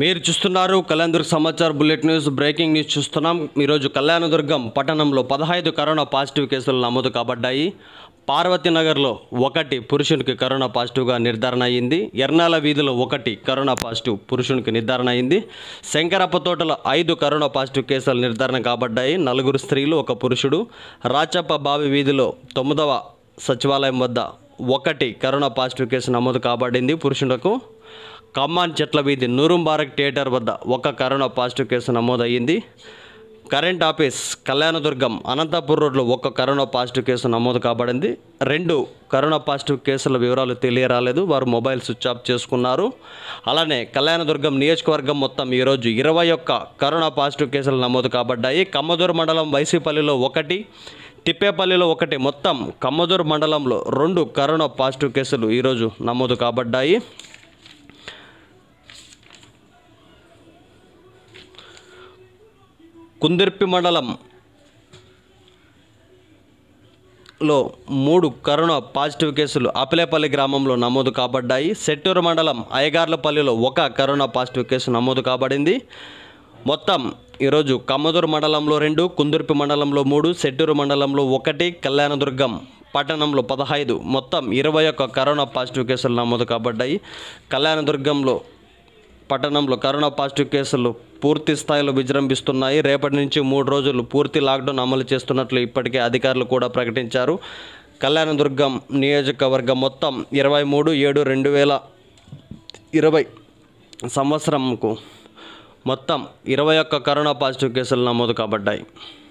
మీరు చూస్తున్నారు కళ్యాణదుర్గ సమాచార బుల్లెట్ న్యూస్ బ్రేకింగ్ న్యూస్ చూస్తున్నాం ఈరోజు కళ్యాణదుర్గం పట్టణంలో పదహైదు కరోనా పాజిటివ్ కేసులు నమోదు కాబడ్డాయి పార్వతీనగర్లో ఒకటి పురుషునికి కరోనా పాజిటివ్గా నిర్ధారణ అయింది ఎర్నాల వీధిలో ఒకటి కరోనా పాజిటివ్ పురుషునికి నిర్ధారణ అయింది శంకరప్ప తోటలో ఐదు కరోనా పాజిటివ్ కేసులు నిర్ధారణ కాబడ్డాయి నలుగురు స్త్రీలు ఒక పురుషుడు రాచప్ప బావి వీధిలో తొమ్మిదవ సచివాలయం వద్ద ఒకటి కరోనా పాజిటివ్ కేసు నమోదు కాబడింది పురుషులకు ఖమ్మాన్ చెట్ల వీధి నూరుంబారక్ థియేటర్ వద్ద ఒక కరోనా పాజిటివ్ కేసు నమోదయ్యింది కరెంట్ ఆఫీస్ కళ్యాణదుర్గం అనంతపూర్ రోడ్లో ఒక కరోనా పాజిటివ్ కేసు నమోదు కాబడింది రెండు కరోనా పాజిటివ్ కేసుల వివరాలు తెలియరాలేదు వారు మొబైల్ స్విచ్ ఆఫ్ చేసుకున్నారు అలానే కళ్యాణదుర్గం నియోజకవర్గం మొత్తం ఈరోజు ఇరవై ఒక్క కరోనా పాజిటివ్ కేసులు నమోదు కాబడ్డాయి కమ్మదూరు మండలం వైసీపల్లిలో ఒకటి తిప్పేపల్లిలో ఒకటి మొత్తం కమ్మదూరు మండలంలో రెండు కరోనా పాజిటివ్ కేసులు ఈరోజు నమోదు కాబడ్డాయి కుందిర్పి మండలం లో మూడు కరోనా పాజిటివ్ కేసులు అపిలేపల్లి గ్రామంలో నమోదు కాబడ్డాయి సెట్టూరు మండలం అయ్యగార్లపల్లిలో ఒక కరోనా పాజిటివ్ కేసు నమోదు కాబడింది మొత్తం ఈరోజు కమ్మదూరు మండలంలో రెండు కుందుర్పి మండలంలో మూడు సెట్టూరు మండలంలో ఒకటి కళ్యాణదుర్గం పట్టణంలో పదహైదు మొత్తం ఇరవై ఒక్క కరోనా పాజిటివ్ కేసులు నమోదు కాబడ్డాయి కళ్యాణదుర్గంలో పట్టణంలో కరోనా పాజిటివ్ కేసులు పూర్తి స్థాయిలో విజృంభిస్తున్నాయి రేపటి నుంచి మూడు రోజులు పూర్తి లాక్డౌన్ అమలు చేస్తున్నట్లు ఇప్పటికే అధికారులు కూడా ప్రకటించారు కళ్యాణదుర్గం నియోజకవర్గం మొత్తం ఇరవై మూడు ఏడు రెండు వేల ఇరవై సంవత్సరంకు మొత్తం ఇరవై ఒక్క కరోనా పాజిటివ్ కేసులు నమోదు కాబడ్డాయి